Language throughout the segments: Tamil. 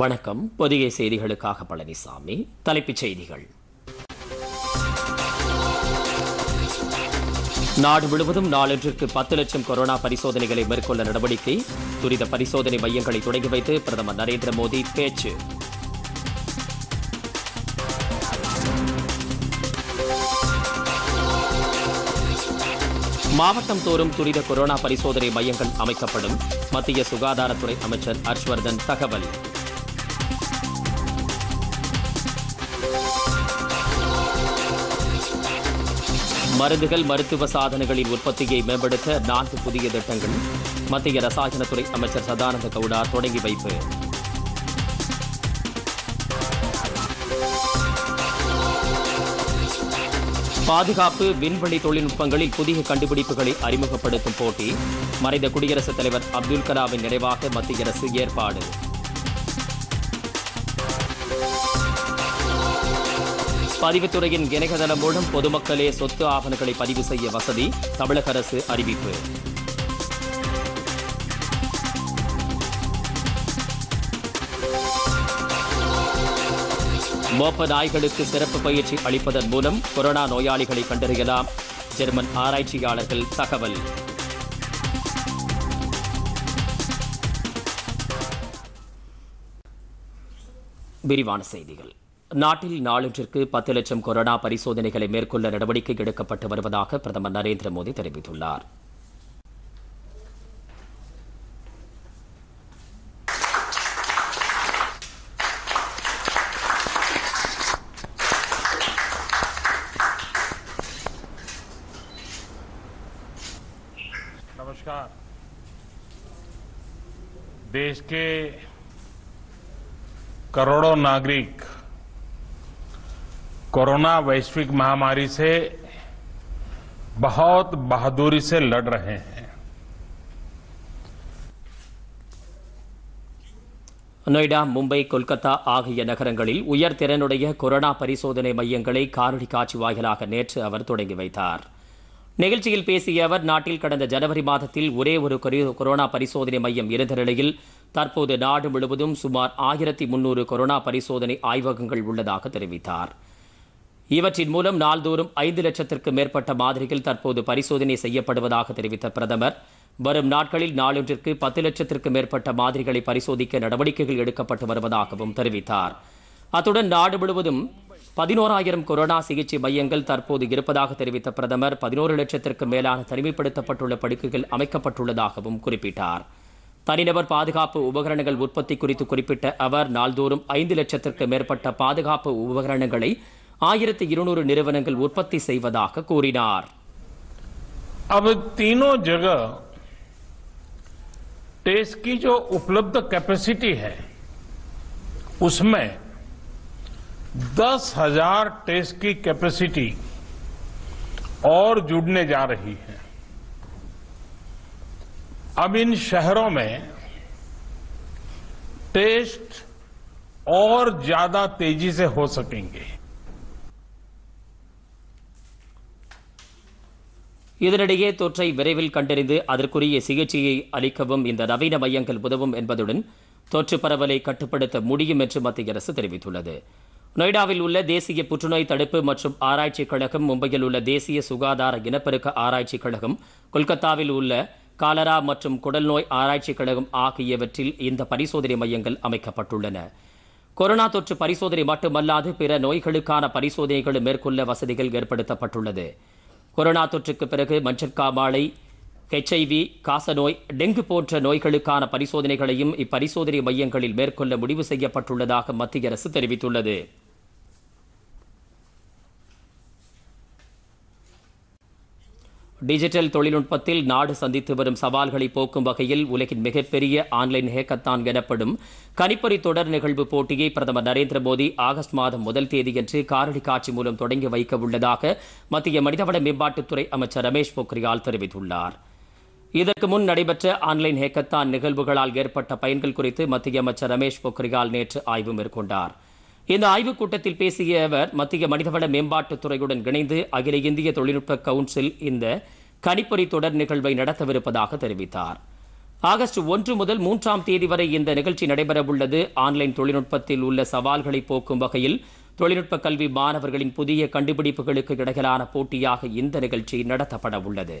வணக்கம் பொதிகை செய்திகளுக்காக பழனிசாமி தலைப்புச் செய்திகள் நாடு முழுவதும் நாளொன்றுக்கு பத்து லட்சம் கொரோனா பரிசோதனைகளை மேற்கொள்ள நடவடிக்கை துரித பரிசோதனை மையங்களை தொடங்கி வைத்து பிரதமர் நரேந்திர மோடி பேச்சு மாவட்டம் தோறும் துரித கொரோனா பரிசோதனை மையங்கள் அமைக்கப்படும் மத்திய சுகாதாரத்துறை அமைச்சர் ஹர்ஷ்வர்தன் தகவல் மருந்துகள் மருத்துவ சாதனங்களின் உற்பத்தியை மேம்படுத்த நான்கு புதிய திட்டங்கள் மத்திய ரசாயனத்துறை அமைச்சர் சதானந்த கவுடா தொடங்கி வைப்பு பாதுகாப்பு விண்வெளி தொழில்நுட்பங்களில் புதிய கண்டுபிடிப்புகளை அறிமுகப்படுத்தும் போட்டி மறைந்த குடியரசுத் தலைவர் அப்துல் கலாமின் நினைவாக மத்திய அரசு ஏற்பாடு பதிவுத்துறையின் இணையதளம் மூலம் பொதுமக்களே சொத்து ஆவணங்களை பதிவு செய்ய வசதி தமிழக அரசு அறிவிப்பு மோப்ப நாய்களுக்கு சிறப்பு பயிற்சி அளிப்பதன் மூலம் கொரோனா நோயாளிகளை கண்டறியலாம் ஜெர்மன் ஆராய்ச்சியாளர்கள் தகவல் விரிவான செய்திகள் நாட்டில் நாளொன்றிற்கு பத்து லட்சம் கொரோனா பரிசோதனைகளை மேற்கொள்ள நடவடிக்கை எடுக்கப்பட்டு வருவதாக பிரதமர் நரேந்திர மோடி தெரிவித்துள்ளார் नमस्कार देश के करोड़ों नागरिक कोरोना वैश्विक महामारी से बहुत बहादुरी से लड़ रहे हैं நொய்டா மும்பை கொல்கத்தா ஆகிய நகரங்களில் உயர் திறனுடைய கொரோனா பரிசோதனை மையங்களை காணொலி காட்சி வாயிலாக நேற்று அவர் தொடங்கி வைத்தார் நிகழ்ச்சியில் பேசிய அவர் நாட்டில் கடந்த ஜனவரி மாதத்தில் ஒரே ஒரு கொரோனா பரிசோதனை மையம் இருந்த நிலையில் தற்போது நாடு முழுவதும் சுமார் ஆயிரத்தி முன்னூறு கொரோனா பரிசோதனை ஆய்வகங்கள் உள்ளதாக தெரிவித்தார் இவற்றின் மூலம் நாள்தோறும் ஐந்து லட்சத்திற்கு மேற்பட்ட மாதிரிகள் தற்போது பரிசோதனை செய்யப்படுவதாக தெரிவித்த பிரதமர் வரும் நாட்களில் நாளொன்றிற்கு பத்து லட்சத்திற்கு மேற்பட்ட மாதிரிகளை பரிசோதிக்க நடவடிக்கைகள் எடுக்கப்பட்டு வருவதாகவும் தெரிவித்தார் அத்துடன் நாடு முழுவதும் பதினோராயிரம் கொரோனா சிகிச்சை மையங்கள் தற்போது இருப்பதாக தெரிவித்த பிரதமர் பதினோரு லட்சத்திற்கு மேலான தனிமைப்படுத்தப்பட்டுள்ள படுக்கைகள் அமைக்கப்பட்டுள்ளதாகவும் குறிப்பிட்டார் தனிநபர் பாதுகாப்பு உபகரணங்கள் உற்பத்தி குறித்து குறிப்பிட்ட அவர் நாள்தோறும் ஐந்து லட்சத்திற்கு மேற்பட்ட பாதுகாப்பு உபகரணங்களை ஆயிரத்தி இருநூறு நிறுவனங்கள் अब तीनों जगह टेस्ट की जो उपलब्ध कैपेसिटी है उसमें दस हजार टेस्ट की कैपेसिटी और जुड़ने जा रही है अब इन शहरों में टेस्ट और ज्यादा तेजी से हो सकेंगे இதனிடையே தொற்றை விரைவில் கண்டறிந்து அதற்குரிய சிகிச்சையை அளிக்கவும் இந்த நவீன மையங்கள் உதவும் என்பதுடன் தொற்று பரவலை கட்டுப்படுத்த முடியும் என்று மத்திய அரசு தெரிவித்துள்ளது நொய்டாவில் உள்ள தேசிய புற்றுநோய் தடுப்பு மற்றும் ஆராய்ச்சி கழகம் மும்பையில் உள்ள தேசிய சுகாதார இனப்பெருக்க ஆராய்ச்சி கழகம் கொல்கத்தாவில் உள்ள காலரா மற்றும் குடல்நோய் ஆராய்ச்சி கழகம் ஆகியவற்றில் இந்த பரிசோதனை மையங்கள் அமைக்கப்பட்டுள்ளன கொரோனா தொற்று பரிசோதனை மட்டுமல்லாது பிற நோய்களுக்கான பரிசோதனைகளும் மேற்கொள்ள வசதிகள் ஏற்படுத்தப்பட்டுள்ளது கொரோனா தொற்றுக்கு பிறகு மஞ்சள்காமாலை ஹெச்ஐவி காசநோய் டெங்கு போன்ற நோய்களுக்கான பரிசோதனைகளையும் இப்பரிசோதனை மையங்களில் மேற்கொள்ள முடிவு செய்யப்பட்டுள்ளதாக மத்திய அரசு தெரிவித்துள்ளது டிஜிட்டல் தொழில்நுட்பத்தில் நாடு சந்தித்து வரும் சவால்களை போக்கும் வகையில் உலகின் மிகப்பெரிய ஆன்லைன் ஹேக்கத்தான் எனப்படும் கணிப்பொறி தொடர் நிகழ்வு போட்டியை பிரதமர் நரேந்திர மோடி ஆகஸ்ட் மாதம் முதல் தேதியன்று காரணி காட்சி மூலம் தொடங்கி வைக்க உள்ளதாக மத்திய மனிதவள மேம்பாட்டுத்துறை அமைச்சர் ரமேஷ் பொக்ரியால் தெரிவித்துள்ளார் இதற்கு முன் நடைபெற்ற ஆன்லைன் ஹேக்கத்தான் நிகழ்வுகளால் ஏற்பட்ட பயன்கள் குறித்து மத்திய அமைச்சர் ரமேஷ் பொக்ரியால் நேற்று ஆய்வு மேற்கொண்டாா் இந்த ஆய்வுக் கூட்டத்தில் பேசிய அவர் மத்திய மனிதவள மேம்பாட்டுத் துறையுடன் இணைந்து அகில இந்திய தொழில்நுட்ப கவுன்சில் இந்த கணிப்பொறி தொடர் நிகழ்வை நடத்தவிருப்பதாக தெரிவித்தார் ஆகஸ்ட் ஒன்று முதல் மூன்றாம் தேதி வரை இந்த நிகழ்ச்சி நடைபெறவுள்ளது ஆன்லைன் தொழில்நுட்பத்தில் உள்ள சவால்களை போக்கும் வகையில் தொழில்நுட்ப கல்வி மாணவர்களின் புதிய கண்டுபிடிப்புகளுக்கு இடையிலான போட்டியாக இந்த நிகழ்ச்சி நடத்தப்படவுள்ளது உள்ளது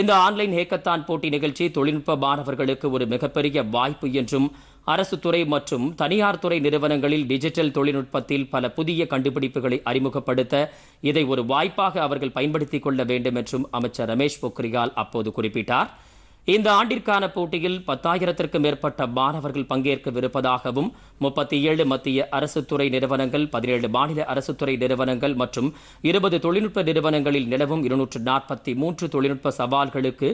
இந்த ஆன்லைன் ஹேக்கத்தான் போட்டி நிகழ்ச்சி தொழில்நுட்ப மாணவர்களுக்கு ஒரு மிகப்பெரிய வாய்ப்பு என்றும் அரசு துறை மற்றும் தனியார் துறை நிறுவனங்களில் டிஜிட்டல் தொழில்நுட்பத்தில் பல புதிய கண்டுபிடிப்புகளை அறிமுகப்படுத்த இதை ஒரு வாய்ப்பாக அவர்கள் பயன்படுத்திக் கொள்ள வேண்டும் என்றும் அமைச்சர் ரமேஷ் பொக்ரியால் அப்போது குறிப்பிட்டார் இந்த ஆண்டிற்கான போட்டியில் பத்தாயிரத்திற்கும் மேற்பட்ட மாணவர்கள் பங்கேற்கவிருப்பதாகவும் முப்பத்தி ஏழு மத்திய அரசுத்துறை நிறுவனங்கள் பதினேழு மாநில அரசுத்துறை நிறுவனங்கள் மற்றும் இருபது தொழில்நுட்ப நிறுவனங்களில் நிலவும் இருநூற்று நாற்பத்தி மூன்று தொழில்நுட்ப சவால்களுக்கு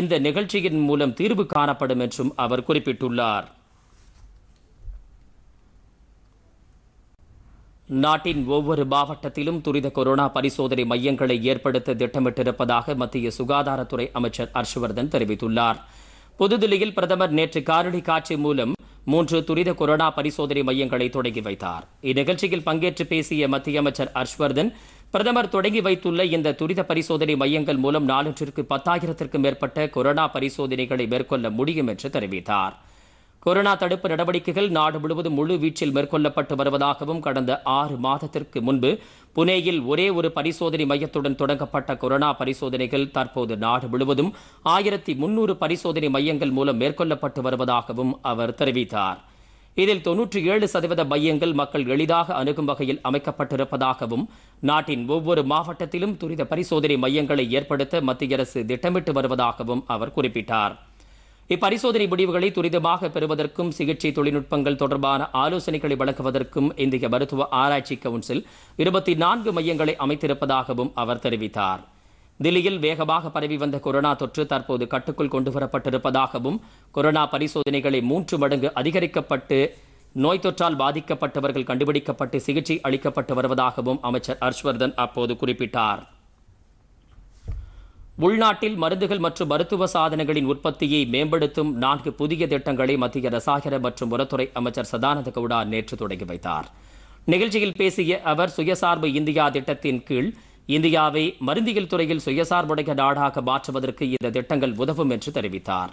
இந்த நிகழ்ச்சியின் மூலம் தீர்வு காணப்படும் என்றும் அவர் குறிப்பிட்டுள்ளார் நாட்டின் ஒவ்வொரு மாவட்டத்திலும் துரித கொரோனா பரிசோதனை மையங்களை ஏற்படுத்த திட்டமிட்டிருப்பதாக மத்திய சுகாதாரத்துறை அமைச்சர் ஹர்ஷ்வர்தன் தெரிவித்துள்ளார் புதுதில்லியில் பிரதமர் நேற்று காணொலி காட்சி மூலம் மூன்று துரித கொரோனா பரிசோதனை மையங்களை தொடங்கி வைத்தார் இந்நிகழ்ச்சியில் பங்கேற்று பேசிய மத்திய அமைச்சர் ஹர்ஷ்வர்தன் பிரதமர் தொடங்கி வைத்துள்ள இந்த துரித பரிசோதனை மையங்கள் மூலம் நாளொன்றிற்கு பத்தாயிரத்திற்கும் மேற்பட்ட கொரோனா பரிசோதனைகளை மேற்கொள்ள முடியும் என்று தெரிவித்தார் கொரோனா தடுப்பு நடவடிக்கைகள் நாடு முழுவதும் முழு வீச்சில் மேற்கொள்ளப்பட்டு வருவதாகவும் கடந்த ஆறு மாதத்திற்கு முன்பு புனேயில் ஒரே ஒரு பரிசோதனை மையத்துடன் தொடங்கப்பட்ட கொரோனா பரிசோதனைகள் தற்போது நாடு முழுவதும் ஆயிரத்தி முன்னூறு பரிசோதனை மையங்கள் மூலம் மேற்கொள்ளப்பட்டு வருவதாகவும் அவர் தெரிவித்தார் இதில் தொன்னூற்றி ஏழு சதவீத மையங்கள் மக்கள் எளிதாக அணுகும் வகையில் அமைக்கப்பட்டிருப்பதாகவும் நாட்டின் ஒவ்வொரு மாவட்டத்திலும் துரித பரிசோதனை மையங்களை ஏற்படுத்த மத்திய அரசு திட்டமிட்டு வருவதாகவும் அவர் குறிப்பிட்டார் இப்பரிசோதனை முடிவுகளை துரிதமாக பெறுவதற்கும் சிகிச்சை தொழில்நுட்பங்கள் தொடர்பான ஆலோசனைகளை வழங்குவதற்கும் இந்திய மருத்துவ ஆராய்ச்சி கவுன்சில் இருபத்தி நான்கு மையங்களை அமைத்திருப்பதாகவும் அவர் தெரிவித்தார் தில்லியில் வேகமாக பரவி வந்த கொரோனா தொற்று தற்போது கட்டுக்குள் கொண்டுவரப்பட்டிருப்பதாகவும் கொரோனா பரிசோதனைகளை மூன்று மடங்கு அதிகரிக்கப்பட்டு நோய் தொற்றால் பாதிக்கப்பட்டவர்கள் கண்டுபிடிக்கப்பட்டு சிகிச்சை அளிக்கப்பட்டு வருவதாகவும் அமைச்சர் ஹர்ஷ்வர்தன் அப்போது குறிப்பிட்டார் உள்நாட்டில் மருந்துகள் மற்றும் மருத்துவ சாதனங்களின் உற்பத்தியை மேம்படுத்தும் நான்கு புதிய திட்டங்களை மத்திய ரசாயன மற்றும் உரத்துறை அமைச்சர் சதானந்த கவுடா நேற்று தொடங்கி வைத்தார் நிகழ்ச்சியில் பேசிய அவர் சுயசார்பு இந்தியா திட்டத்தின் கீழ் இந்தியாவை மருந்தியல் துறையில் சுயசார்புடைய நாடாக மாற்றுவதற்கு இந்த திட்டங்கள் உதவும் என்று தெரிவித்தார்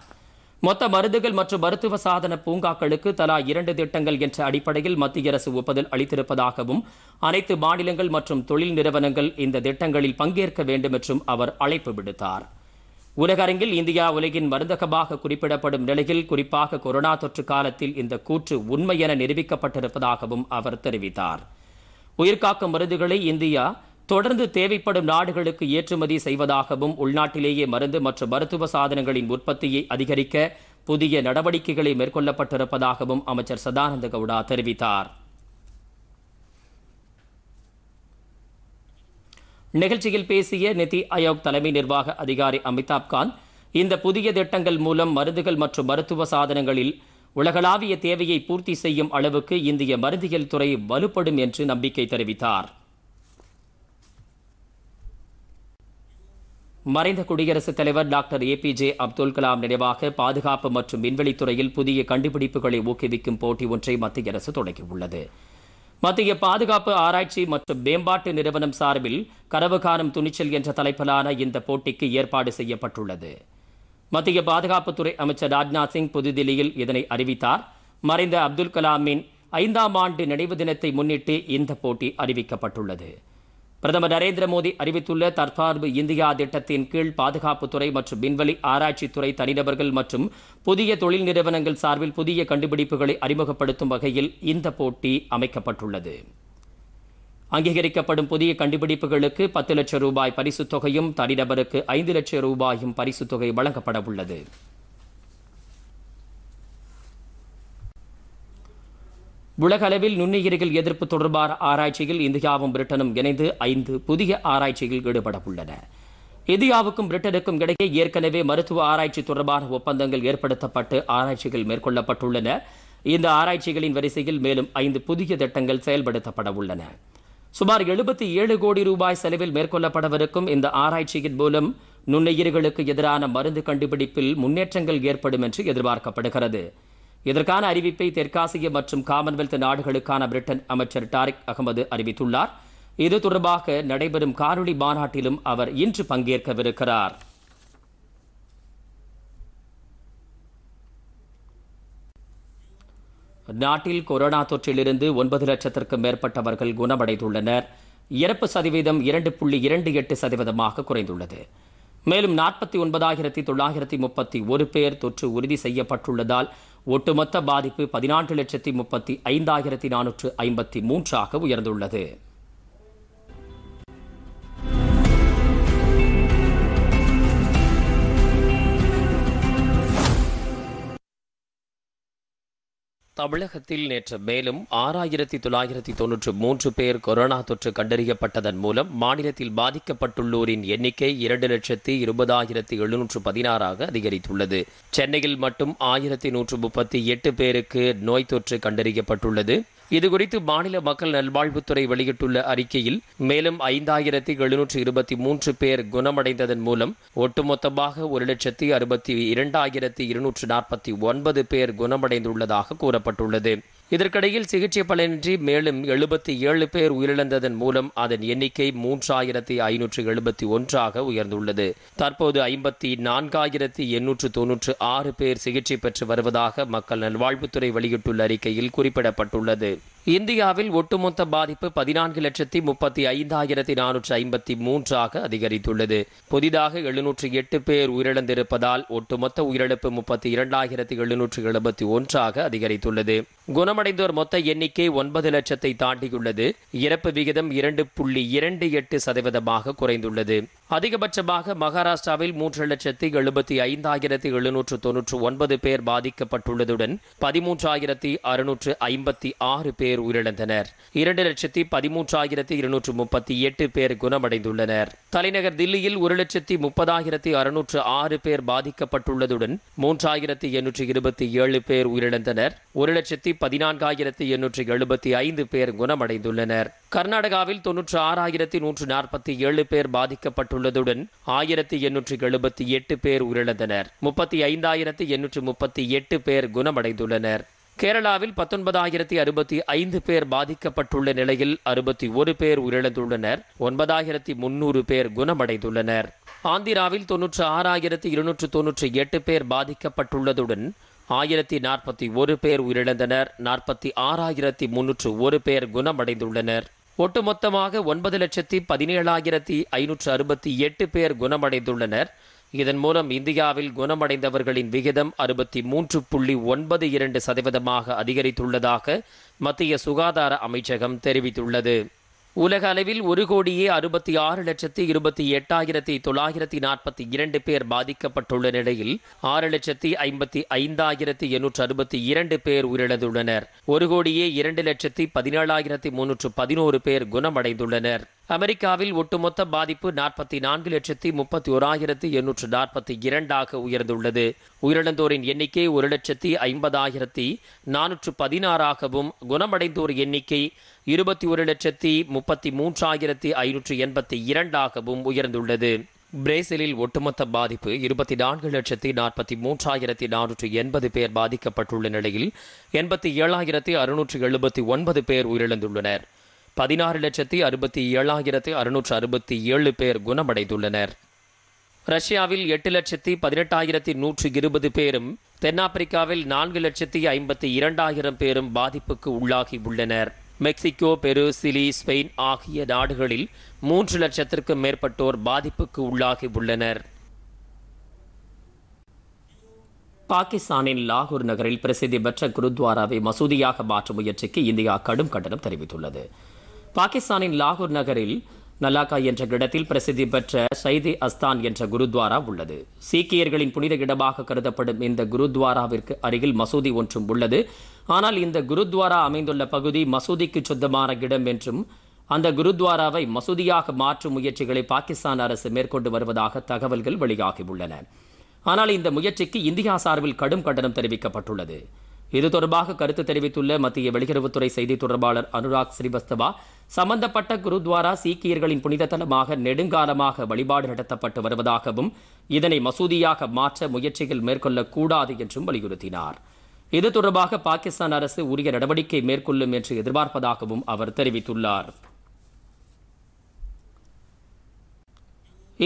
மொத்த மருந்துகள் மற்றும் மருத்துவ சாதன பூங்காக்களுக்கு தலா இரண்டு திட்டங்கள் என்ற அடிப்படையில் மத்திய அரசு ஒப்புதல் அளித்திருப்பதாகவும் அனைத்து மாநிலங்கள் மற்றும் தொழில் நிறுவனங்கள் இந்த திட்டங்களில் பங்கேற்க வேண்டும் என்றும் அவர் அழைப்பு விடுத்தார் உலகரங்கில் இந்தியா உலகின் மருந்தகமாக குறிப்பிடப்படும் நிலையில் குறிப்பாக கொரோனா தொற்று காலத்தில் இந்த கூற்று உண்மை என நிரூபிக்கப்பட்டிருப்பதாகவும் அவர் தெரிவித்தார் உயிர்காக்கும் மருந்துகளை இந்தியா தொடர்ந்து தேவைப்படும் நாடுகளுக்கு ஏற்றுமதி செய்வதாகவும் உள்நாட்டிலேயே மருந்து மற்றும் மருத்துவ சாதனங்களின் உற்பத்தியை அதிகரிக்க புதிய நடவடிக்கைகளை மேற்கொள்ளப்பட்டிருப்பதாகவும் அமைச்சர் சதானந்த கவுடா தெரிவித்தார் நிகழ்ச்சியில் பேசிய நிதி ஆயோக் தலைமை நிர்வாக அதிகாரி அமிதாப் காந்த் இந்த புதிய திட்டங்கள் மூலம் மருந்துகள் மற்றும் மருத்துவ சாதனங்களில் உலகளாவிய தேவையை பூர்த்தி செய்யும் அளவுக்கு இந்திய மருந்தியல் துறை வலுப்படும் என்று நம்பிக்கை தெரிவித்தார் மறைந்த குடியரசுத் தலைவர் doctor A P J Abdul Kalam நினைவாக பாதுகாப்பு மற்றும் விண்வெளித்துறையில் புதிய கண்டுபிடிப்புகளை ஊக்குவிக்கும் போட்டி ஒன்றை மத்திய அரசு தொடங்கியுள்ளது மத்திய பாதுகாப்பு ஆராய்ச்சி மற்றும் மேம்பாட்டு நிறுவனம் சார்பில் கரவு காணும் துணிச்சல் என்ற தலைப்பிலான இந்த போட்டிக்கு ஏற்பாடு செய்யப்பட்டுள்ளது மத்திய பாதுகாப்புத்துறை அமைச்சர் ராஜ்நாத் சிங் புதுதில்லியில் இதனை அறிவித்தார் மறைந்த அப்துல் கலாமின் ஐந்தாம் ஆண்டு நினைவு தினத்தை முன்னிட்டு இந்த போட்டி அறிவிக்கப்பட்டுள்ளது பிரதமர் நரேந்திர மோடி அறிவித்துள்ள தற்சார்பு இந்தியா திட்டத்தின் கீழ் பாதுகாப்புத்துறை மற்றும் விண்வெளி ஆராய்ச்சித்துறை தனிநபர்கள் மற்றும் புதிய தொழில் நிறுவனங்கள் சார்பில் புதிய கண்டுபிடிப்புகளை அறிமுகப்படுத்தும் வகையில் இந்த போட்டி அமைக்கப்பட்டுள்ளது அங்கீகரிக்கப்படும் புதிய கண்டுபிடிப்புகளுக்கு பத்து லட்சம் ரூபாய் பரிசுத் தொகையும் தனிநபருக்கு ஐந்து லட்சம் ரூபாயும் பரிசுத் தொகை வழங்கப்பட உள்ளது உலகளவில் நுண்ணுயிரிகள் எதிர்ப்பு தொடர்பான ஆராய்ச்சியில் இந்தியாவும் பிரிட்டனும் இணைந்து ஐந்து புதிய ஆராய்ச்சியில் ஈடுபட உள்ளன இந்தியாவுக்கும் பிரிட்டனுக்கும் இடையே ஏற்கனவே மருத்துவ ஆராய்ச்சி தொடர்பான ஒப்பந்தங்கள் ஏற்படுத்தப்பட்டு ஆராய்ச்சிகள் மேற்கொள்ளப்பட்டுள்ளன இந்த ஆராய்ச்சிகளின் வரிசையில் மேலும் ஐந்து புதிய திட்டங்கள் செயல்படுத்தப்பட உள்ளன சுமார் எழுபத்தி ஏழு கோடி ரூபாய் செலவில் மேற்கொள்ளப்படவிருக்கும் இந்த ஆராய்ச்சியின் மூலம் நுண்ணுயிர்களுக்கு எதிரான மருந்து கண்டுபிடிப்பில் முன்னேற்றங்கள் ஏற்படும் என்று எதிர்பார்க்கப்படுகிறது இதற்கான அறிவிப்பை தெற்காசிய மற்றும் காமன்வெல்த் நாடுகளுக்கான பிரிட்டன் அமைச்சர் டாரிக் அகமது அறிவித்துள்ளார் இது தொடர்பாக நடைபெறும் காணொலி மாநாட்டிலும் அவர் இன்று பங்கேற்கவிருக்கிறார் நாட்டில் கொரோனா தொற்றிலிருந்து ஒன்பது லட்சத்திற்கும் மேற்பட்டவர்கள் குணமடைந்துள்ளனர் இறப்பு சதவீதம் இரண்டு புள்ளி இரண்டு எட்டு சதவீதமாக குறைந்துள்ளது மேலும் நாற்பத்தி ஒன்பதாயிரத்தி தொள்ளாயிரத்தி முப்பத்தி ஒரு பேர் தொற்று உறுதி செய்யப்பட்டுள்ளதால் ஒட்டுமொத்த பாதிப்பு பதினான்கு லட்சத்தி முப்பத்தி ஐந்தாயிரத்தி நானூற்று ஐம்பத்தி மூன்றாக உயர்ந்துள்ளது தமிழகத்தில் நேற்று மேலும் ஆறாயிரத்தி தொள்ளாயிரத்தி தொன்னூற்று மூன்று பேர் கொரோனா தொற்று கண்டறியப்பட்டதன் மூலம் மாநிலத்தில் பாதிக்கப்பட்டுள்ளோரின் எண்ணிக்கை இரண்டு லட்சத்தி இருபதாயிரத்தி எழுநூற்று பதினாறாக அதிகரித்துள்ளது சென்னையில் மட்டும் ஆயிரத்தி நூற்று முப்பத்தி எட்டு பேருக்கு நோய் தொற்று கண்டறியப்பட்டுள்ளது இதுகுறித்து மாநில மக்கள் நல்வாழ்வுத்துறை வெளியிட்டுள்ள அறிக்கையில் மேலும் ஐந்தாயிரத்தி எழுநூற்றி இருபத்தி மூன்று பேர் குணமடைந்ததன் மூலம் ஒட்டுமொத்தமாக ஒரு லட்சத்தி அறுபத்தி இரண்டாயிரத்தி இருநூற்று நாற்பத்தி ஒன்பது பேர் குணமடைந்துள்ளதாக கூறப்பட்டுள்ளது இதற்கிடையில் சிகிச்சை பலனின்றி மேலும் எழுபத்தி ஏழு பேர் உயிரிழந்ததன் மூலம் அதன் எண்ணிக்கை மூன்றாயிரத்தி ஐநூற்று எழுபத்தி ஒன்றாக உயர்ந்துள்ளது தற்போது ஐம்பத்தி நான்காயிரத்தி எண்ணூற்று தொன்னூற்று ஆறு பேர் சிகிச்சை பெற்று வருவதாக மக்கள் நல்வாழ்வுத்துறை வெளியிட்டுள்ள அறிக்கையில் குறிப்பிடப்பட்டுள்ளது இந்தியாவில் ஒட்டுமொத்த பாதிப்பு பதினான்கு லட்சத்தி முப்பத்தி ஐந்தாயிரத்தி நானூற்றி ஐம்பத்தி மூன்றாக அதிகரித்துள்ளது புதிதாக எழுநூற்றி எட்டு பேர் உயிரிழந்திருப்பதால் ஒட்டுமொத்த உயிரிழப்பு முப்பத்தி இரண்டாயிரத்தி எழுநூற்றி எழுபத்தி ஒன்றாக அதிகரித்துள்ளது குணமடைந்தோர் மொத்த எண்ணிக்கை ஒன்பது லட்சத்தை தாண்டியுள்ளது இறப்பு விகிதம் இரண்டு புள்ளி இரண்டு எட்டு சதவீதமாக குறைந்துள்ளது அதிகபட்சமாக மகாராஷ்டிராவில் மூன்று லட்சத்தி எழுபத்தி ஐந்தாயிரத்தி எழுநூற்று தொன்னூற்று ஒன்பது பேர் பாதிக்கப்பட்டுள்ளதுடன் பதிமூன்றாயிரத்தி அறுநூற்று ஐம்பத்தி ஆறு பேர் உயிரிழந்தனர் இரண்டு லட்சத்தி பதிமூன்றாயிரத்தி இருநூற்று முப்பத்தி எட்டு பேர் குணமடைந்துள்ளனர் தலைநகர் தில்லியில் ஒரு லட்சத்தி முப்பதாயிரத்தி அறுநூற்று ஆறு பேர் பாதிக்கப்பட்டுள்ளதுடன் மூன்றாயிரத்தி எண்ணூற்று இருபத்தி ஏழு பேர் உயிரிழந்தனர் ஒரு லட்சத்தி பதினான்காயிரத்தி எண்ணூற்று எழுபத்தி ஐந்து பேர் குணமடைந்துள்ளனர் கர்நாடகாவில் தொன்னூற்று ஆறாயிரத்தி நூற்று நாற்பத்தி ஏழு பேர் பாதிக்கப்பட்டுள்ள உள்ளதுடன் ஆயிரத்தி எண்ணூற்று எழுபத்தி எட்டு பேர் உயிரிழந்தனர் முப்பத்தி ஐந்தாயிரத்தி எண்ணூற்று முப்பத்தி எட்டு பேர் குணமடைந்துள்ளனர் கேரளாவில் பத்தொன்பதாயிரத்தி அறுபத்தி ஐந்து பேர் பாதிக்கப்பட்டுள்ள நிலையில் அறுபத்தி ஒரு பேர் உயிரிழந்துள்ளனர் ஒன்பதாயிரத்தி முன்னூறு பேர் குணமடைந்துள்ளனர் ஆந்திராவில் தொன்னூற்று ஆறாயிரத்தி இருநூற்று தொன்னூற்றி எட்டு பேர் பாதிக்கப்பட்டுள்ளதுடன் ஆயிரத்தி நாற்பத்தி ஒரு பேர் உயிரிழந்தனர் நாற்பத்தி ஆறாயிரத்தி முன்னூற்று ஒரு பேர் குணமடைந்துள்ளனர் ஒட்டுமொத்தமாக ஒன்பது லட்சத்தி பதினேழாயிரத்தி ஐநூற்று அறுபத்தி எட்டு பேர் குணமடைந்துள்ளனர் இதன் மூலம் இந்தியாவில் குணமடைந்தவர்களின் விகிதம் அறுபத்தி மூன்று புள்ளி ஒன்பது இரண்டு சதவீதமாக அதிகரித்துள்ளதாக மத்திய சுகாதார அமைச்சகம் தெரிவித்துள்ளது உலக அளவில் ஒரு கோடியே அறுபத்தி ஆறு லட்சத்தி இருபத்தி எட்டாயிரத்தி தொள்ளாயிரத்தி நாற்பத்தி இரண்டு பேர் பாதிக்கப்பட்டுள்ள நிலையில் ஆறு லட்சத்தி ஐம்பத்தி ஐந்தாயிரத்தி எண்ணூற்று அறுபத்தி இரண்டு பேர் உயிரிழந்துள்ளனர் ஒரு கோடியே இரண்டு லட்சத்தி பதினேழாயிரத்தி முன்னூற்று பதினோரு பேர் குணமடைந்துள்ளனர் அமெரிக்காவில் ஒட்டுமொத்த பாதிப்பு நாற்பத்தி நான்கு லட்சத்தி முப்பத்தி ஓராயிரத்தி எண்ணூற்று நாற்பத்தி இரண்டாக உயர்ந்துள்ளது உயிரிழந்தோரின் எண்ணிக்கை ஒரு லட்சத்தி ஐம்பதாயிரத்தி நானூற்று பதினாறாகவும் குணமடைந்தோர் எண்ணிக்கை இருபத்தி ஒரு லட்சத்தி முப்பத்தி மூன்றாயிரத்தி ஐநூற்று எண்பத்தி இரண்டாகவும் உயர்ந்துள்ளது பிரேசிலில் ஒட்டுமொத்த பாதிப்பு இருபத்தி நான்கு லட்சத்தி நாற்பத்தி மூன்றாயிரத்தி நானூற்று எண்பது பேர் பாதிக்கப்பட்டுள்ள நிலையில் எண்பத்தி ஏழாயிரத்தி அறுநூற்று எழுபத்தி ஒன்பது பேர் உயிரிழந்துள்ளனர் பதினாறு லட்சத்தி அறுபத்தி ஏழாயிரத்து அறுநூற்று அறுபத்தி ஏழு பேர் குணமடைந்துள்ளனர் ரஷ்யாவில் எட்டு லட்சத்தி பதினெட்டாயிரத்தி நூற்று இருபது பேரும் தென்னாப்பிரிக்காவில் நான்கு லட்சத்தி ஐம்பத்தி இரண்டாயிரம் பேரும் பாதிப்புக்கு உள்ளாகி உள்ளனர் மெக்சிகோ பெரு சிலி ஸ்பெயின் ஆகிய நாடுகளில் மூன்று லட்சத்திற்கும் மேற்பட்டோர் பாதிப்புக்கு உள்ளாகி உள்ளனர் பாகிஸ்தானின் லாகூர் நகரில் பிரசித்தி பெற்ற குருத்வாராவை மசூதியாக மாற்றும் முயற்சிக்கு இந்தியா கடும் கண்டனம் தெரிவித்துள்ளது பாகிஸ்தானின் லாகூர் நகரில் நல்லாக்கா என்ற இடத்தில் பிரசித்தி பெற்ற சைதி அஸ்தான் என்ற குருத்வாரா உள்ளது சீக்கியர்களின் புனித இடமாக கருதப்படும் இந்த குருத்வாராவிற்கு அருகில் மசூதி ஒன்றும் உள்ளது ஆனால் இந்த குருத்வாரா அமைந்துள்ள பகுதி மசூதிக்கு சொந்தமான இடம் என்றும் அந்த குருத்வாராவை மசூதியாக மாற்றும் முயற்சிகளை பாகிஸ்தான் அரசு மேற்கொண்டு வருவதாக தகவல்கள் வெளியாகியுள்ளன ஆனால் இந்த முயற்சிக்கு இந்தியா சார்பில் கடும் கண்டனம் தெரிவிக்கப்பட்டுள்ளது இது தொடர்பாக கருத்து தெரிவித்துள்ள மத்திய வெளியுறவுத்துறை செய்தி தொடர்பாளர் அனுராக் ஸ்ரீவஸ்தவா சம்பந்தப்பட்ட குருத்வாரா சீக்கியர்களின் புனித நெடுங்காலமாக வழிபாடு நடத்தப்பட்டு வருவதாகவும் இதனை மசூதியாக மாற்ற முயற்சிகள் மேற்கொள்ளக்கூடாது என்றும் வலியுறுத்தினார் இது தொடர்பாக பாகிஸ்தான் அரசு உரிய நடவடிக்கை மேற்கொள்ளும் என்று எதிர்பார்ப்பதாகவும் அவர் தெரிவித்துள்ளார்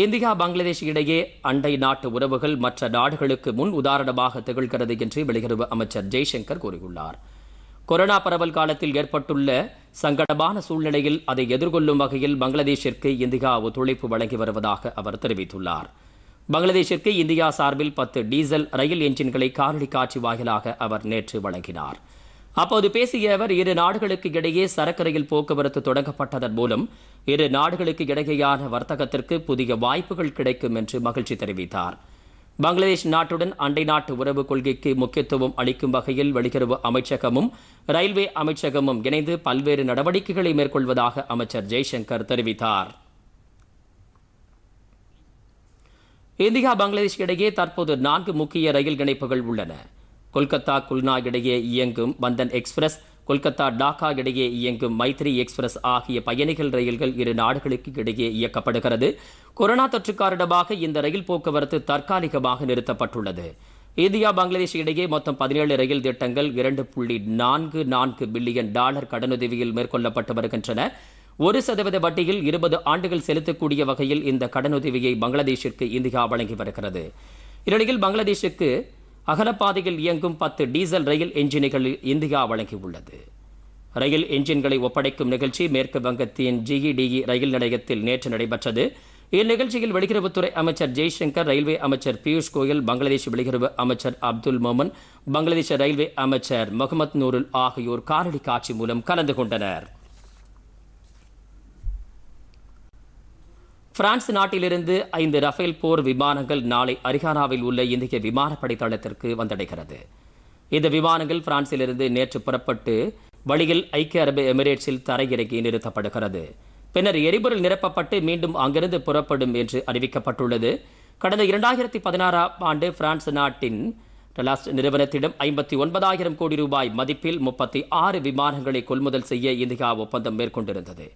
இந்தியா பங்களாதேஷ் இடையே அண்டை நாட்டு உறவுகள் மற்ற நாடுகளுக்கு முன் உதாரணமாக திகழ்கிறது என்று வெளியுறவு அமைச்சர் ஜெய்சங்கர் கூறியுள்ளார் கொரோனா பரவல் காலத்தில் ஏற்பட்டுள்ள சங்கடமான சூழ்நிலையில் அதை எதிர்கொள்ளும் வகையில் பங்களாதேஷிற்கு இந்தியா ஒத்துழைப்பு வழங்கி வருவதாக அவர் தெரிவித்துள்ளார் பங்களாதேஷிற்கு இந்தியா சார்பில் பத்து டீசல் ரயில் என்ஜின்களை காணொலி காட்சி வாயிலாக அவர் நேற்று வழங்கினார் அப்போது பேசிய அவர் இரு நாடுகளுக்கு இடையே சரக்கு ரயில் போக்குவரத்து தொடங்கப்பட்டதன் மூலம் இரு நாடுகளுக்கு இடையேயான வர்த்தகத்திற்கு புதிய வாய்ப்புகள் கிடைக்கும் என்று மகிழ்ச்சி தெரிவித்தார் பங்களாதேஷ் நாட்டுடன் அண்டை நாட்டு உறவு கொள்கைக்கு முக்கியத்துவம் அளிக்கும் வகையில் வெளியுறவு அமைச்சகமும் ரயில்வே அமைச்சகமும் இணைந்து பல்வேறு நடவடிக்கைகளை மேற்கொள்வதாக அமைச்சர் ஜெய்சங்கர் தெரிவித்தார் இந்தியா பங்களாதேஷ் இடையே தற்போது நான்கு முக்கிய ரயில் இணைப்புகள் உள்ளன கொல்கத்தா குல்னா இடையே இயங்கும் பந்தன் எக்ஸ்பிரஸ் கொல்கத்தா டாக்கா இடையே இயங்கும் மைத்ரி எக்ஸ்பிரஸ் ஆகிய பயணிகள் ரயில்கள் இரு நாடுகளுக்கு இடையே இயக்கப்படுகிறது கொரோனா தொற்று காரணமாக இந்த ரயில் போக்குவரத்து தற்காலிகமாக நிறுத்தப்பட்டுள்ளது இந்தியா பங்களாதேஷ் இடையே மொத்தம் பதினேழு ரயில் திட்டங்கள் இரண்டு புள்ளி நான்கு நான்கு பில்லியன் டாலர் கடனுதவியில் மேற்கொள்ளப்பட்டு வருகின்றன ஒரு சதவீத வட்டியில் இருபது ஆண்டுகள் செலுத்தக்கூடிய வகையில் இந்த கடனுதவியை பங்களாதேஷிற்கு இந்தியா வழங்கி வருகிறது இந்நிலையில் பங்களாதேஷுக்கு அகலப்பாதையில் இயங்கும் பத்து டீசல் ரயில் என்ஜின்களில் இந்தியா வழங்கியுள்ளது ரயில் என்ஜின்களை ஒப்படைக்கும் நிகழ்ச்சி மேற்கு வங்கத்தின் ஜிஇடிஇ ரயில் நிலையத்தில் நேற்று நடைபெற்றது இந்நிகழ்ச்சியில் வெளியுறவுத்துறை அமைச்சர் ஜெய்சங்கர் ரயில்வே அமைச்சர் பியூஷ் கோயல் பங்களாதேஷ் வெளியுறவு அமைச்சர் அப்துல் மோமன் பங்களாதேஷ் ரயில்வே அமைச்சர் முகமது நூருல் ஆகியோர் காணொலி காட்சி மூலம் கலந்து கொண்டனர் பிரான்ஸ் நாட்டிலிருந்து ஐந்து ரஃபேல் போர் விமானங்கள் நாளை அரிகானாவில் உள்ள இந்திய விமானப்படை தளத்திற்கு வந்தடைகிறது இந்த விமானங்கள் பிரான்சிலிருந்து நேற்று புறப்பட்டு வழியில் ஐக்கிய அரபு எமிரேட்ஸில் தரையிறக்கி நிறுத்தப்படுகிறது பின்னர் எரிபொருள் நிரப்பப்பட்டு மீண்டும் அங்கிருந்து புறப்படும் என்று அறிவிக்கப்பட்டுள்ளது கடந்த இரண்டாயிரத்தி பதினாறாம் ஆண்டு பிரான்ஸ் நாட்டின் டலாஸ்ட் நிறுவனத்திடம் ஐம்பத்தி ஒன்பதாயிரம் கோடி ரூபாய் மதிப்பில் முப்பத்தி ஆறு விமானங்களை கொள்முதல் செய்ய இந்தியா ஒப்பந்தம் மேற்கொண்டிருந்தது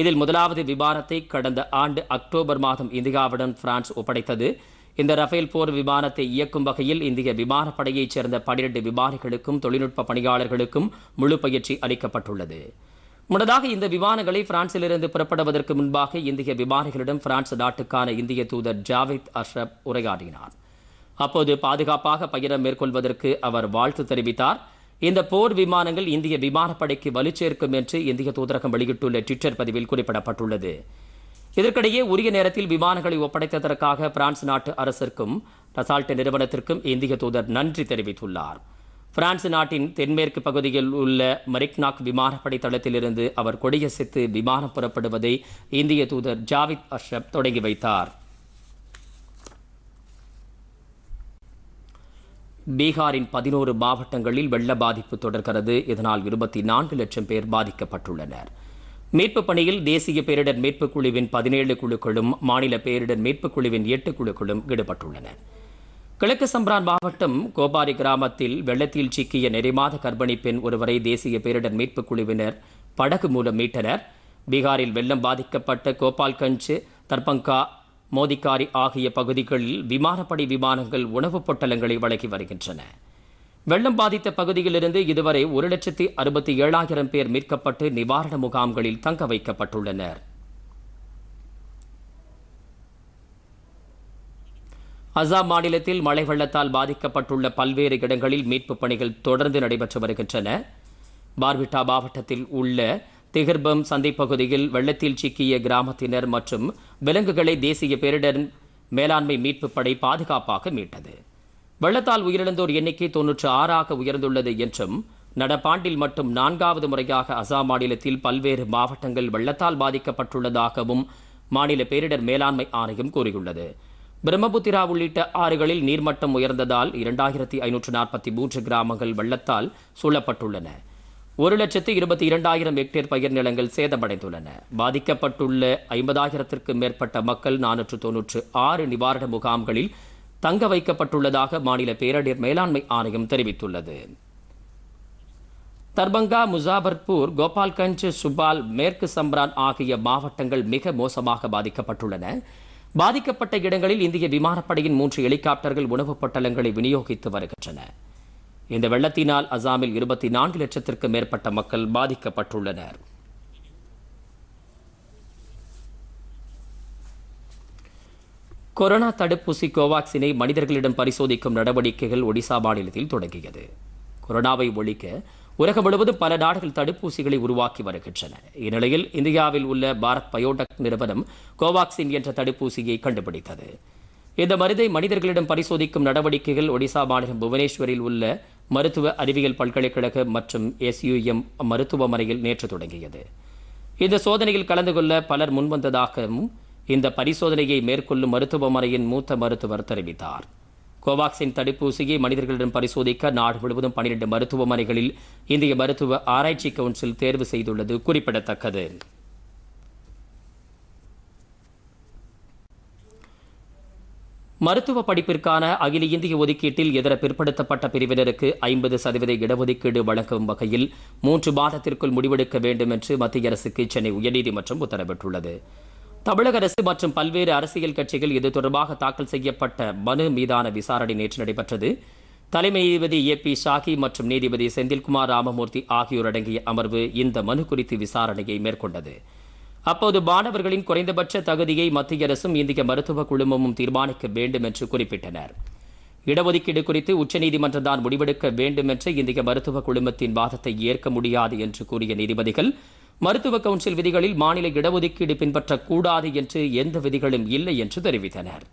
இதில் முதலாவது விமானத்தை கடந்த ஆண்டு அக்டோபர் மாதம் இந்தியாவுடன் பிரான்ஸ் ஒப்படைத்தது இந்த ரஃபேல் போர் விமானத்தை இயக்கும் வகையில் இந்திய விமானப்படையைச் சேர்ந்த பனிரெண்டு விமானிகளுக்கும் தொழில்நுட்ப பணியாளர்களுக்கும் முழு பயிற்சி அளிக்கப்பட்டுள்ளது முன்னதாக இந்த விமானங்களை பிரான்சிலிருந்து புறப்படுவதற்கு முன்பாக இந்திய விமானிகளிடம் பிரான்ஸ் நாட்டுக்கான இந்திய தூதர் ஜாவேத் அஷ்ரப் உரையாடினார் அப்போது பாதுகாப்பாக பயணம் மேற்கொள்வதற்கு அவர் வாழ்த்து தெரிவித்தார் இந்த போர் விமானங்கள் இந்திய விமானப்படைக்கு வலுச்சேர்க்கும் என்று இந்திய தூதரகம் வெளியிட்டுள்ள ட்விட்டர் பதிவில் குறிப்பிடப்பட்டுள்ளது இதற்கிடையே உரிய நேரத்தில் விமானங்களை ஒப்படைத்ததற்காக பிரான்ஸ் நாட்டு அரசிற்கும் ரசால்ட் நிறுவனத்திற்கும் இந்திய தூதர் நன்றி தெரிவித்துள்ளார் பிரான்ஸ் நாட்டின் தென்மேற்கு பகுதியில் உள்ள மரிக்னாக் விமானப்படை தளத்திலிருந்து அவர் கொடியசித்து விமானம் புறப்படுவதை இந்திய தூதர் ஜாவித் அஷ்ரப் தொடங்கி வைத்தார் பீகாரின் பதினோரு மாவட்டங்களில் வெள்ள பாதிப்பு தொடர்கிறது இதனால் இருபத்தி நான்கு லட்சம் பேர் பாதிக்கப்பட்டுள்ளனர் மீட்புப் பணியில் தேசிய பேரிடர் மீட்புக் குழுவின் பதினேழு குழுக்களும் மாநில பேரிடர் மீட்புக் குழுவின் எட்டு குழுக்களும் ஈடுபட்டுள்ளன கிழக்கு சம்பரான் மாவட்டம் கோபாரி கிராமத்தில் வெள்ளத்தில் சிக்கிய நெறிமாத கர்ப்பிணி பெண் ஒருவரை தேசிய பேரிடர் மீட்புக் குழுவினர் படகு மூலம் மீட்டனர் பீகாரில் வெள்ளம் பாதிக்கப்பட்ட கோபால்கஞ்ச் தர்பங்கா மோதிக்காரி ஆகிய பகுதிகளில் விமானப்படை விமானங்கள் உணவுப் பொட்டலங்களை வழங்கி வருகின்றன வெள்ளம் பாதித்த பகுதியிலிருந்து இதுவரை ஒரு லட்சத்தி அறுபத்தி ஏழாயிரம் பேர் மீட்கப்பட்டு நிவாரண முகாம்களில் தங்க வைக்கப்பட்டுள்ளனர் அசாம் மாநிலத்தில் மழை வெள்ளத்தால் பாதிக்கப்பட்டுள்ள பல்வேறு இடங்களில் மீட்புப் பணிகள் தொடர்ந்து நடைபெற்று வருகின்றன பார்விட்டா மாவட்டத்தில் உள்ள திகர்பம் சந்தைப் பகுதியில் வெள்ளத்தில் சிக்கிய கிராமத்தினர் மற்றும் விலங்குகளை தேசிய பேரிடர் மேலாண்மை மீட்பு படை பாதுகாப்பாக மீட்டது வெள்ளத்தால் உயிரிழந்தோர் எண்ணிக்கை தொன்னூற்று ஆறாக உயர்ந்துள்ளது என்றும் நடப்பாண்டில் மட்டும் நான்காவது முறையாக அசாம் மாநிலத்தில் பல்வேறு மாவட்டங்கள் வெள்ளத்தால் பாதிக்கப்பட்டுள்ளதாகவும் மாநில பேரிடர் மேலாண்மை ஆணையம் கூறியுள்ளது பிரம்மபுத்திரா உள்ளிட்ட ஆறுகளில் நீர்மட்டம் உயர்ந்ததால் இரண்டாயிரத்தி ஐநூற்று நாற்பத்தி மூன்று கிராமங்கள் வெள்ளத்தால் சூழப்பட்டுள்ளன ஒரு லட்சத்து இருபத்தி இரண்டாயிரம் ஹெக்டேர் பயிர் நிலங்கள் சேதமடைந்துள்ளன பாதிக்கப்பட்டுள்ள ஐம்பதாயிரத்திற்கும் மேற்பட்ட மக்கள் நானூற்று தொன்னூற்று ஆறு நிவாரண முகாம்களில் தங்க வைக்கப்பட்டுள்ளதாக மாநில பேரிடர் மேலாண்மை ஆணையம் தெரிவித்துள்ளது தர்பங்கா முசாபர்பூர் கோபால்கஞ்ச் சுபால் மேற்கு சம்ரான் ஆகிய மாவட்டங்கள் மிக மோசமாக பாதிக்கப்பட்டுள்ளன பாதிக்கப்பட்ட இடங்களில் இந்திய விமானப்படையின் மூன்று ஹெலிகாப்டர்கள் உணவுப் பட்டலங்களை விநியோகித்து வருகின்றன இந்த வெள்ளத்தினால் அசாமில் இருபத்தி நான்கு லட்சத்திற்கு மேற்பட்ட மக்கள் பாதிக்கப்பட்டுள்ளனர் கொரோனா தடுப்பூசி கோவாக்சினை மனிதர்களிடம் பரிசோதிக்கும் நடவடிக்கைகள் ஒடிசா மாநிலத்தில் தொடங்கியது கொரோனாவை ஒழிக்க உலகம் முழுவதும் பல நாடுகள் தடுப்பூசிகளை உருவாக்கி வருகின்றன இந்நிலையில் இந்தியாவில் உள்ள பாரத் பயோடெக் நிறுவனம் கோவாக்சின் என்ற தடுப்பூசியை கண்டுபிடித்தது இந்த மருந்தை மனிதர்களிடம் பரிசோதிக்கும் நடவடிக்கைகள் ஒடிசா மாநிலம் புவனேஸ்வரில் உள்ள மருத்துவ அறிவியல் பல்கலைக்கழக மற்றும் எஸ்யூஎம் மருத்துவமனையில் நேற்று தொடங்கியது இந்த சோதனையில் கலந்து கொள்ள பலர் முன்வந்ததாகவும் இந்த பரிசோதனையை மேற்கொள்ளும் மருத்துவமனையின் மூத்த மருத்துவர் தெரிவித்தார் கோவாக்சின் தடுப்பூசியை மனிதர்களிடம் பரிசோதிக்க நாடு முழுவதும் பனிரெண்டு மருத்துவமனைகளில் இந்திய மருத்துவ ஆராய்ச்சி கவுன்சில் தேர்வு செய்துள்ளது குறிப்பிடத்தக்கது மருத்துவ படிப்பிற்கான அகில இந்திய ஒதுக்கீட்டில் இதர பிற்படுத்தப்பட்ட பிரிவினருக்கு ஐம்பது சதவீத இடஒதுக்கீடு வழங்கும் வகையில் மூன்று மாதத்திற்குள் முடிவெடுக்க வேண்டும் என்று மத்திய அரசுக்கு சென்னை உயர்நீதிமன்றம் உத்தரவிட்டுள்ளது தமிழக அரசு மற்றும் பல்வேறு அரசியல் கட்சிகள் இது தொடர்பாக தாக்கல் செய்யப்பட்ட மனு மீதான விசாரணை நேற்று நடைபெற்றது தலைமை நீதிபதி ஏ பி ஷாகி மற்றும் நீதிபதி செந்தில்குமார் ராமமூர்த்தி ஆகியோர் அடங்கிய அமர்வு இந்த மனு குறித்து விசாரணையை மேற்கொண்டது அப்போது மாணவர்களின் குறைந்தபட்ச தகுதியை மத்திய அரசும் இந்திய மருத்துவ குழுமமும் தீர்மானிக்க வேண்டும் என்று குறிப்பிட்டனர் இடஒதுக்கீடு குறித்து உச்சநீதிமன்றம் தான் முடிவெடுக்க வேண்டும் என்ற இந்திய மருத்துவ குழுமத்தின் வாதத்தை ஏற்க முடியாது என்று கூறிய நீதிபதிகள் மருத்துவ கவுன்சில் விதிகளில் மாநில இடஒதுக்கீடு பின்பற்றக்கூடாது என்று எந்த விதிகளும் இல்லை என்று தெரிவித்தனர்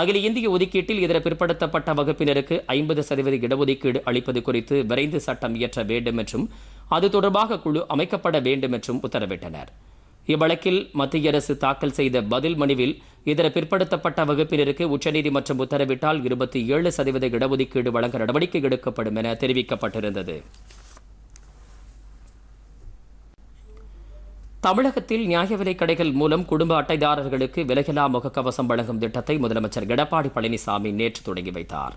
அகில இந்திய ஒதுக்கீட்டில் இதர பிற்படுத்தப்பட்ட வகுப்பினருக்கு ஐம்பது சதவீத இடஒதுக்கீடு அளிப்பது குறித்து விரைந்து சட்டம் இயற்ற வேண்டும் என்றும் அது தொடர்பாக குழு அமைக்கப்பட வேண்டும் என்றும் உத்தரவிட்டனர் இவ்வழக்கில் மத்திய அரசு தாக்கல் செய்த பதில் மனுவில் இதர பிற்படுத்தப்பட்ட வகுப்பினருக்கு உச்சநீதிமன்றம் உத்தரவிட்டால் இருபத்தி ஏழு சதவீத இடஒதுக்கீடு வழங்க நடவடிக்கை எடுக்கப்படும் என தெரிவிக்கப்பட்டிருந்தது தமிழகத்தில் நியாய விலைக் கடைகள் மூலம் குடும்ப அட்டைதாரர்களுக்கு விலகிலா முகக்கவசம் வழங்கும் திட்டத்தை முதலமைச்சர் எடப்பாடி பழனிசாமி நேற்று தொடங்கி வைத்தார்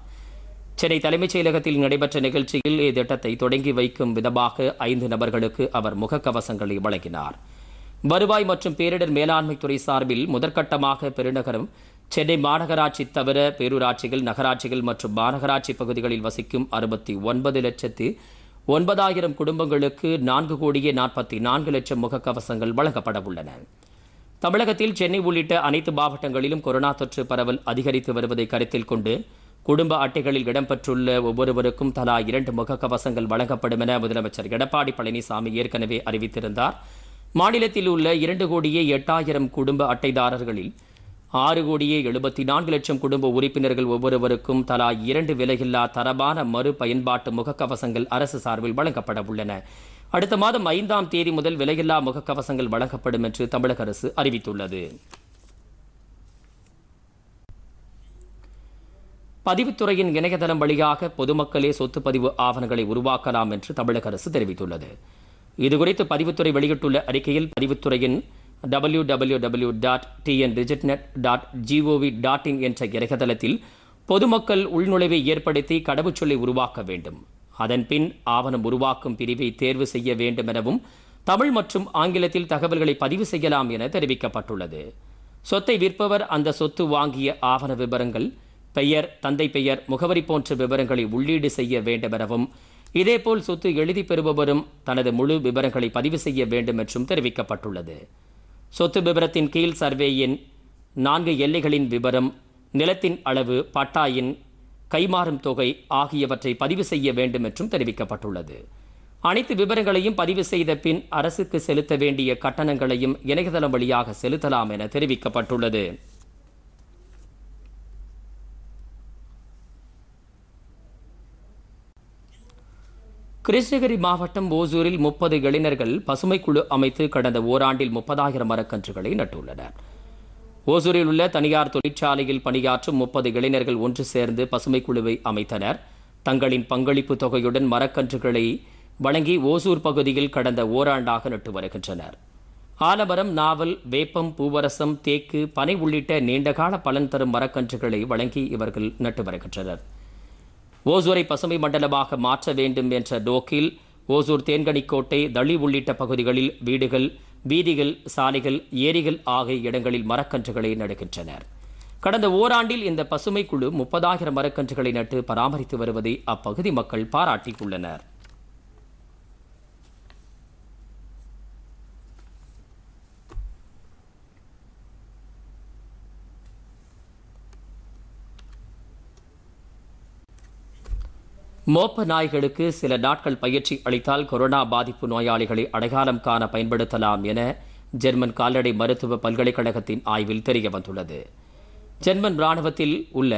சென்னை தலைமைச் செயலகத்தில் நடைபெற்ற நிகழ்ச்சியில் இத்திட்டத்தை தொடங்கி வைக்கும் விதமாக ஐந்து நபர்களுக்கு அவர் முகக்கவசங்களை வழங்கினார் வருவாய் மற்றும் பேரிடர் மேலாண்மை துறை சார்பில் முதற்கட்டமாக பெருநகரம் சென்னை மாநகராட்சி தவிர பேரூராட்சிகள் நகராட்சிகள் மற்றும் மாநகராட்சி பகுதிகளில் வசிக்கும் அறுபத்தி ஒன்பது லட்சத்து ஒன்பதாயிரம் குடும்பங்களுக்கு நான்கு கோடியே நாற்பத்தி நான்கு லட்சம் முகக்கவசங்கள் வழங்கப்பட உள்ளன தமிழகத்தில் சென்னை உள்ளிட்ட அனைத்து மாவட்டங்களிலும் கொரோனா தொற்று பரவல் அதிகரித்து வருவதை கருத்தில் கொண்டு குடும்ப அட்டைகளில் இடம்பெற்றுள்ள ஒவ்வொருவருக்கும் தலா இரண்டு முகக்கவசங்கள் வழங்கப்படும் என முதலமைச்சர் எடப்பாடி பழனிசாமி ஏற்கனவே அறிவித்திருந்தார் மாநிலத்தில் உள்ள இரண்டு கோடியே எட்டாயிரம் குடும்ப அட்டைதாரர்களில் ஆறு கோடியே எழுபத்தி நான்கு லட்சம் குடும்ப உறுப்பினர்கள் ஒவ்வொருவருக்கும் தலா இரண்டு விலையில்லா தரமான மறுபயன்பாட்டு முகக்கவசங்கள் அரசு சார்பில் வழங்கப்பட உள்ளன அடுத்த மாதம் ஐந்தாம் தேதி முதல் விலையில்லா முகக்கவசங்கள் வழங்கப்படும் என்று தமிழக அரசு அறிவித்துள்ளது பதிவுத்துறையின் இணையதளம் வழியாக பொதுமக்களே சொத்து பதிவு ஆவணங்களை உருவாக்கலாம் என்று தமிழக அரசு தெரிவித்துள்ளது இதுகுறித்து பதிவுத்துறை வெளியிட்டுள்ள அறிக்கையில் பதிவுத்துறையின் W W W dot TN டிஜிட்நெட் டாட் ஜிஓவி டாட் இன் என்ற இணையதளத்தில் பொதுமக்கள் உள்நுழைவை ஏற்படுத்தி கடவுச்சொல்லை உருவாக்க வேண்டும் அதன்பின் ஆவணம் உருவாக்கும் பிரிவை தேர்வு செய்ய வேண்டும் எனவும் தமிழ் மற்றும் ஆங்கிலத்தில் தகவல்களை பதிவு செய்யலாம் என தெரிவிக்கப்பட்டுள்ளது சொத்தை விற்பவர் அந்த சொத்து வாங்கிய ஆவண விவரங்கள் பெயர் தந்தை பெயர் முகவரி போன்ற விவரங்களை உள்ளீடு செய்ய வேண்டும் எனவும் இதேபோல் சொத்து எழுதி பெறுபவரும் தனது முழு விவரங்களை பதிவு செய்ய வேண்டும் என்றும் தெரிவிக்கப்பட்டுள்ளது சொத்து விவரத்தின் கீழ் சர்வேயின் நான்கு எல்லைகளின் விவரம் நிலத்தின் அளவு பட்டாயின் கைமாறும் தொகை ஆகியவற்றை பதிவு செய்ய வேண்டும் என்றும் தெரிவிக்கப்பட்டுள்ளது அனைத்து விவரங்களையும் பதிவு செய்த பின் அரசுக்கு செலுத்த வேண்டிய கட்டணங்களையும் இணையதளம் வழியாக செலுத்தலாம் என தெரிவிக்கப்பட்டுள்ளது கிருஷ்ணகிரி மாவட்டம் ஓசூரில் முப்பது இளைஞர்கள் பசுமைக்குழு அமைத்து கடந்த ஓராண்டில் முப்பதாயிரம் மரக்கன்றுகளை நட்டுள்ளனர் ஓசூரில் உள்ள தனியார் தொழிற்சாலையில் பணியாற்றும் முப்பது இளைஞர்கள் ஒன்று சேர்ந்து பசுமைக்குழுவை அமைத்தனர் தங்களின் பங்களிப்பு தொகையுடன் மரக்கன்றுகளை வழங்கி ஓசூர் பகுதியில் கடந்த ஓராண்டாக நட்டு வருகின்றனர் ஆலமரம் நாவல் வேப்பம் பூவரசம் தேக்கு பனை உள்ளிட்ட நீண்டகால பலன் தரும் மரக்கன்றுகளை வழங்கி இவர்கள் நட்டு வருகின்றனர் ஓசூரை பசுமை மண்டலமாக மாற்ற வேண்டும் என்ற நோக்கில் ஓசூர் தேன்கனிக்கோட்டை தளி உள்ளிட்ட பகுதிகளில் வீடுகள் வீதிகள் சாலைகள் ஏரிகள் ஆகிய இடங்களில் மரக்கன்றுகளை நடுகின்றனர் கடந்த ஓராண்டில் இந்த பசுமை குழு முப்பதாயிரம் மரக்கன்றுகளை நட்டு பராமரித்து வருவதை அப்பகுதி மக்கள் பாராட்டியுள்ளனர் மோப்ப நாய்களுக்கு சில நாட்கள் பயிற்சி அளித்தால் கொரோனா பாதிப்பு நோயாளிகளை அடையாளம் காண பயன்படுத்தலாம் என ஜெர்மன் கால்நடை மருத்துவ பல்கலைக்கழகத்தின் ஆய்வில் தெரிய வந்துள்ளது ஜெர்மன் இராணுவத்தில் உள்ள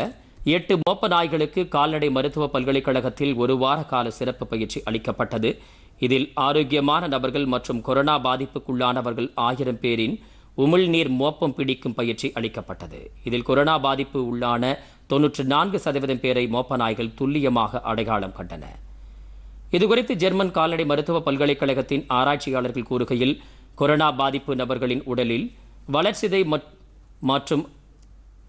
எட்டு மோப்ப நாய்களுக்கு கால்நடை மருத்துவ பல்கலைக்கழகத்தில் ஒரு வார கால சிறப்பு பயிற்சி அளிக்கப்பட்டது இதில் ஆரோக்கியமான நபர்கள் மற்றும் கொரோனா பாதிப்புக்குள்ளானவர்கள் ஆயிரம் பேரின் உமிழ்நீர் மோப்பம் பிடிக்கும் பயிற்சி அளிக்கப்பட்டது இதில் கொரோனா பாதிப்பு உள்ளான தொன்னூற்று நான்கு சதவீதம் பேரை மோப்ப நாய்கள் துல்லியமாக அடையாளம் கண்டன இதுகுறித்து ஜெர்மன் கால்நடை மருத்துவ பல்கலைக்கழகத்தின் ஆராய்ச்சியாளர்கள் கூறுகையில் கொரோனா பாதிப்பு நபர்களின் உடலில் வளர்ச்சிதை மற்றும்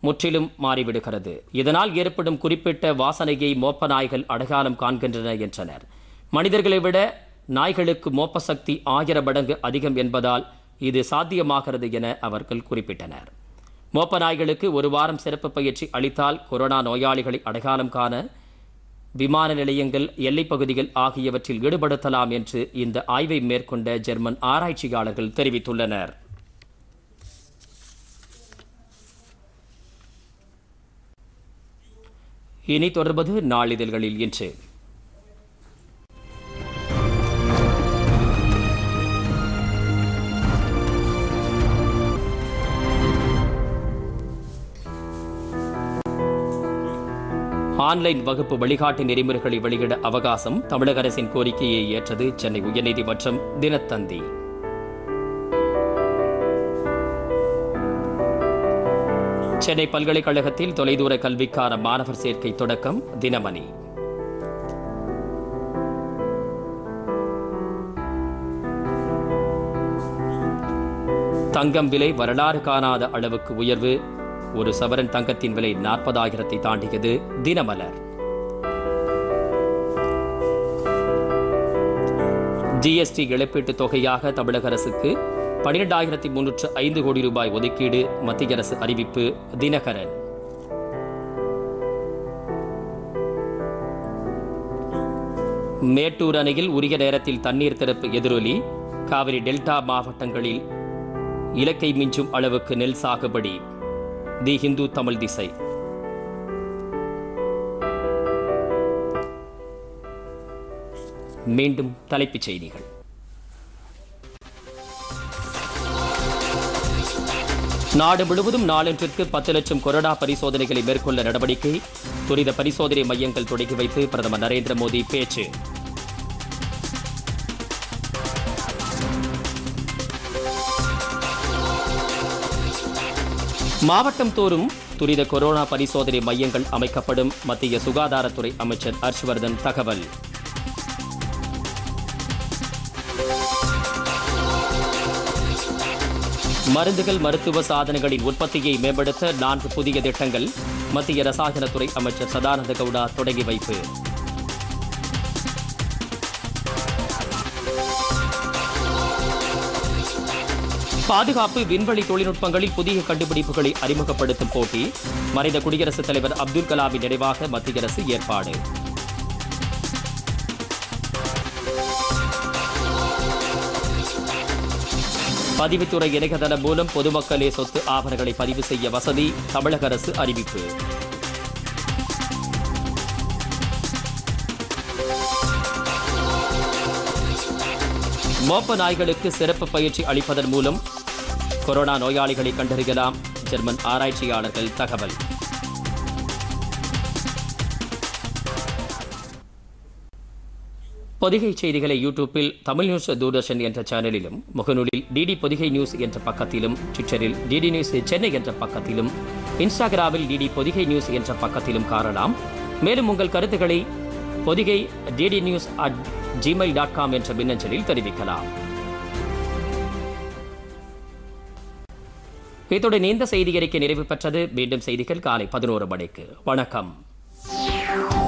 முற்றிலும் மாறிவிடுகிறது இதனால் ஏற்படும் குறிப்பிட்ட வாசனையை மோப்ப நாய்கள் அடையாளம் காண்கின்றன என்றனர் மனிதர்களை விட நாய்களுக்கு மோப்ப சக்தி ஆயிரம் மடங்கு அதிகம் என்பதால் இது சாத்தியமாகிறது என அவர்கள் குறிப்பிட்டனர் மோப்ப நாய்களுக்கு ஒரு வாரம் சிறப்பு பயிற்சி அளித்தால் கொரோனா நோயாளிகளை அடையாளம் காண விமான நிலையங்கள் எல்லைப்பகுதிகள் ஆகியவற்றில் ஈடுபடுத்தலாம் என்று இந்த ஆய்வை மேற்கொண்ட ஜெர்மன் ஆராய்ச்சியாளர்கள் தெரிவித்துள்ளனர் இனி தொடர்பது நாளிதழ்களில் இன்று ஆன்லைன் வகுப்பு வழிகாட்டு நெறிமுறைகளை வெளியிட அவகாசம் தமிழக அரசின் கோரிக்கையை ஏற்றது சென்னை உயர்நீதிமன்றம் தினத்தந்தி சென்னை பல்கலைக்கழகத்தில் தொலைதூர கல்விக்கான மாணவர் சேர்க்கை தொடக்கம் தினமணி தங்கம் விலை வரலாறு காணாத அளவுக்கு உயர்வு ஒரு சவரன் தங்கத்தின் விலை நாற்பதாயிரத்தை தாண்டியது தினமலர் ஜிஎஸ்டி இழப்பீட்டு தொகையாக தமிழக அரசுக்கு பனிரெண்டாயிரத்தி முன்னூற்று ஐந்து கோடி ரூபாய் ஒதுக்கீடு மத்திய அரசு அறிவிப்பு தினகரன் மேட்டூர் அணையில் உரிய நேரத்தில் தண்ணீர் திறப்பு எதிரொலி காவிரி டெல்டா மாவட்டங்களில் இலக்கை மிஞ்சும் அளவுக்கு நெல் சாகுபடி தி ஹிந்து தமிழ் திசை மீண்டும் தலைப்புச் செய்திகள் நாடு முழுவதும் நாளொன்றிற்கு பத்து லட்சம் கொரோனா பரிசோதனைகளை மேற்கொள்ள நடவடிக்கை துரித பரிசோதனை மையங்கள் தொடங்கி வைத்து பிரதமர் நரேந்திர மோடி பேச்சு மாவட்டம் தோறும் துரித கொரோனா பரிசோதனை மையங்கள் அமைக்கப்படும் மத்திய சுகாதாரத்துறை அமைச்சர் ஹர்ஷ்வர்தன் தகவல் மருந்துகள் மருத்துவ சாதனங்களின் உற்பத்தியை மேம்படுத்த நான்கு புதிய திட்டங்கள் மத்திய ரசாயனத்துறை அமைச்சர் சதானந்த கவுடா தொடங்கி வைப்பு பாதுகாப்பு விண்வெளி தொழில்நுட்பங்களில் புதிய கண்டுபிடிப்புகளை அறிமுகப்படுத்தும் போட்டி மறைந்த குடியரசுத் தலைவர் அப்துல் கலாமின் நினைவாக மத்திய அரசு ஏற்பாடு பதிவுத்துறை இணையதளம் மூலம் பொதுமக்களே சொத்து ஆவணங்களை பதிவு செய்ய வசதி தமிழக அரசு அறிவிப்பு மோப்ப நாய்களுக்கு சிறப்பு பயிற்சி அளிப்பதன் மூலம் கொரோனா நோயாளிகளை கண்டறியலாம் ஜெர்மன் ஆராய்ச்சியாளர்கள் தகவல் பொதிகை செய்திகளை யூடியூப்பில் தமிழ் நியூஸ் தூர்தர்ஷன் என்ற சேனலிலும் முகநூலில் டிடி பொதிகை நியூஸ் என்ற பக்கத்திலும் ட்விட்டரில் டிடி நியூஸ் சென்னை என்ற பக்கத்திலும் இன்ஸ்டாகிராமில் டிடி பொதிகை நியூஸ் என்ற பக்கத்திலும் காணலாம் மேலும் உங்கள் கருத்துக்களை Podhigai DD news at Gmail dot com என்ற மின்னஞ்சலில் தெரிவிக்கலாம் இத்துடன் இந்த செய்தி அறிக்கை நிறைவு பெற்றது மீண்டும் செய்திகள் காலை பதினோரு மணிக்கு வணக்கம்